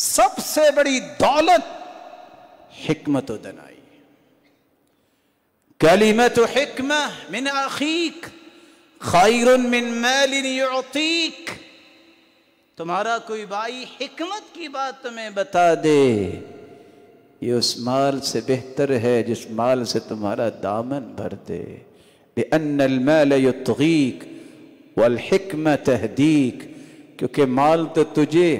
سب سے بڑی دولت حکمت و دنائی کلمت و حکم من مال یعطیق تمہارا کوئی بائی حکمت کی بات تمہیں بتا دے یہ اس مال سے بہتر ہے جس مال سے تمہارا دامن بھر دے المال ان والحکمہ تحدیک کیونکہ مال تو تجھے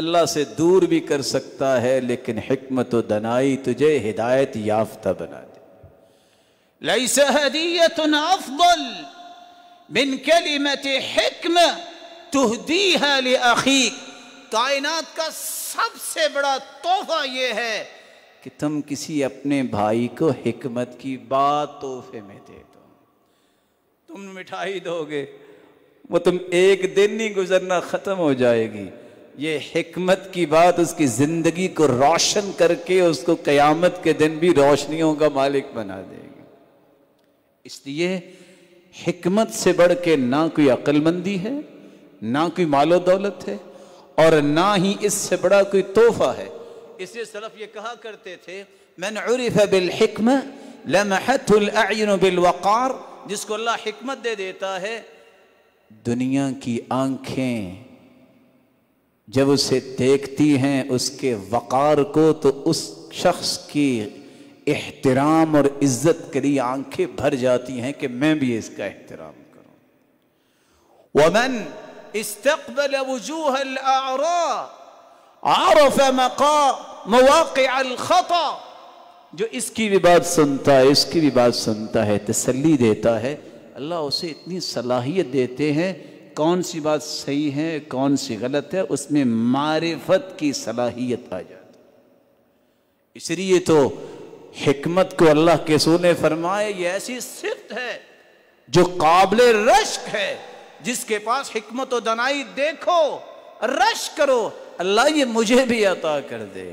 اللہ سے دور بھی کر سکتا ہے لیکن حکمت و دنائی تجھے ہدایت یافتہ بنا دے افضل من کلمت لأخیق کائنات کا سب سے بڑا تحفہ یہ ہے کہ تم کسی اپنے بھائی کو حکمت کی بات تحفے میں دے دو تم مٹھائی دو گے وہ تم ایک دن نہیں گزرنا ختم ہو جائے گی یہ حکمت کی بات اس کی زندگی کو روشن کر کے اس کو قیامت کے دن بھی روشنیوں کا مالک بنا دے گا اس لیے حکمت سے بڑھ کے نہ کوئی عقل مندی ہے نہ کوئی مال و دولت ہے اور نہ ہی اس سے بڑا کوئی تحفہ ہے اس لیے صرف یہ کہا کرتے تھے من عرف بالحکم لمحت العین بالوقار جس کو اللہ حکمت دے دیتا ہے دنیا کی آنکھیں جب اسے دیکھتی ہیں اس کے وقار کو تو اس شخص کی احترام اور عزت کے لیے آنکھیں بھر جاتی ہیں کہ میں بھی اس کا احترام کروں جو اس کی بھی بات سنتا ہے اس کی بھی بات سنتا ہے تسلی دیتا ہے اللہ اسے اتنی صلاحیت دیتے ہیں کون سی بات صحیح ہے کون سی غلط ہے اس میں معرفت کی صلاحیت آ جاتی اس لیے تو حکمت کو اللہ کے سو نے فرمایا یہ ایسی صفت ہے جو قابل رشک ہے جس کے پاس حکمت و دنائی دیکھو رشک کرو اللہ یہ مجھے بھی عطا کر دے